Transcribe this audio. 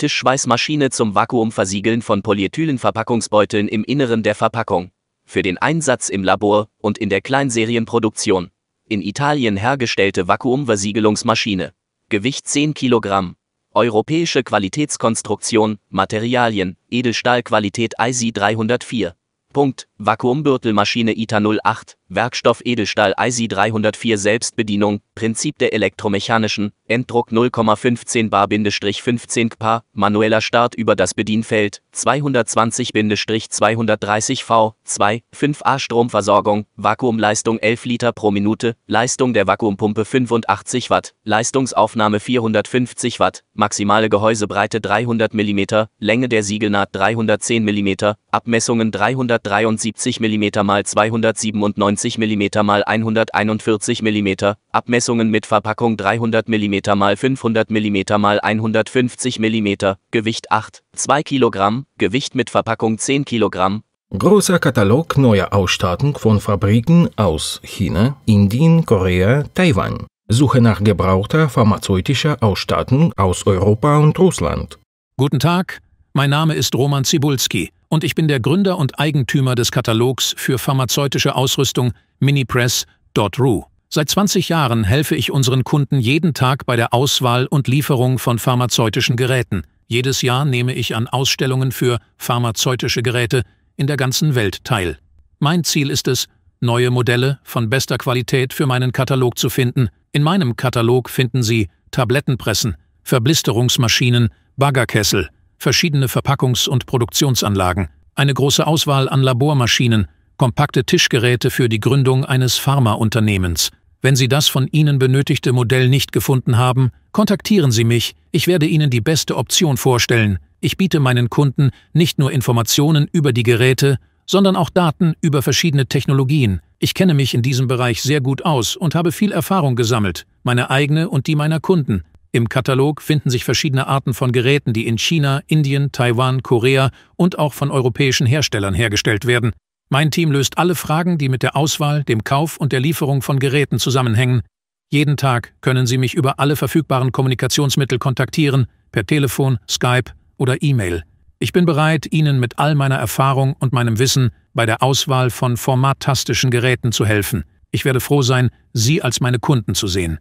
Tischschweißmaschine zum Vakuumversiegeln von Polyethylenverpackungsbeuteln im Inneren der Verpackung. Für den Einsatz im Labor und in der Kleinserienproduktion. In Italien hergestellte Vakuumversiegelungsmaschine. Gewicht 10 kg. Europäische Qualitätskonstruktion, Materialien, Edelstahlqualität IC 304. Punkt. Vakuumbürtelmaschine ITA 08, Werkstoff Edelstahl IC 304 Selbstbedienung, Prinzip der elektromechanischen, Enddruck 0,15 bar-15 kPa, manueller Start über das Bedienfeld, 220-230 V, 2, 5A Stromversorgung, Vakuumleistung 11 Liter pro Minute, Leistung der Vakuumpumpe 85 Watt, Leistungsaufnahme 450 Watt, maximale Gehäusebreite 300 mm, Länge der Siegelnaht 310 mm, Abmessungen 300 173 mm x 297 mm x 141 mm, Abmessungen mit Verpackung 300 mm x 500 mm x 150 mm, Gewicht 8, 2 kg, Gewicht mit Verpackung 10 kg, Großer Katalog neuer Ausstattung von Fabriken aus China, Indien, Korea, Taiwan. Suche nach gebrauchter pharmazeutischer Ausstattung aus Europa und Russland. Guten Tag, mein Name ist Roman Zibulski und ich bin der Gründer und Eigentümer des Katalogs für pharmazeutische Ausrüstung minipress.ru. Seit 20 Jahren helfe ich unseren Kunden jeden Tag bei der Auswahl und Lieferung von pharmazeutischen Geräten. Jedes Jahr nehme ich an Ausstellungen für pharmazeutische Geräte in der ganzen Welt teil. Mein Ziel ist es, neue Modelle von bester Qualität für meinen Katalog zu finden. In meinem Katalog finden Sie Tablettenpressen, Verblisterungsmaschinen, Baggerkessel, verschiedene Verpackungs- und Produktionsanlagen, eine große Auswahl an Labormaschinen, kompakte Tischgeräte für die Gründung eines Pharmaunternehmens. Wenn Sie das von Ihnen benötigte Modell nicht gefunden haben, kontaktieren Sie mich, ich werde Ihnen die beste Option vorstellen. Ich biete meinen Kunden nicht nur Informationen über die Geräte, sondern auch Daten über verschiedene Technologien. Ich kenne mich in diesem Bereich sehr gut aus und habe viel Erfahrung gesammelt, meine eigene und die meiner Kunden. Im Katalog finden sich verschiedene Arten von Geräten, die in China, Indien, Taiwan, Korea und auch von europäischen Herstellern hergestellt werden. Mein Team löst alle Fragen, die mit der Auswahl, dem Kauf und der Lieferung von Geräten zusammenhängen. Jeden Tag können Sie mich über alle verfügbaren Kommunikationsmittel kontaktieren, per Telefon, Skype oder E-Mail. Ich bin bereit, Ihnen mit all meiner Erfahrung und meinem Wissen bei der Auswahl von formattastischen Geräten zu helfen. Ich werde froh sein, Sie als meine Kunden zu sehen.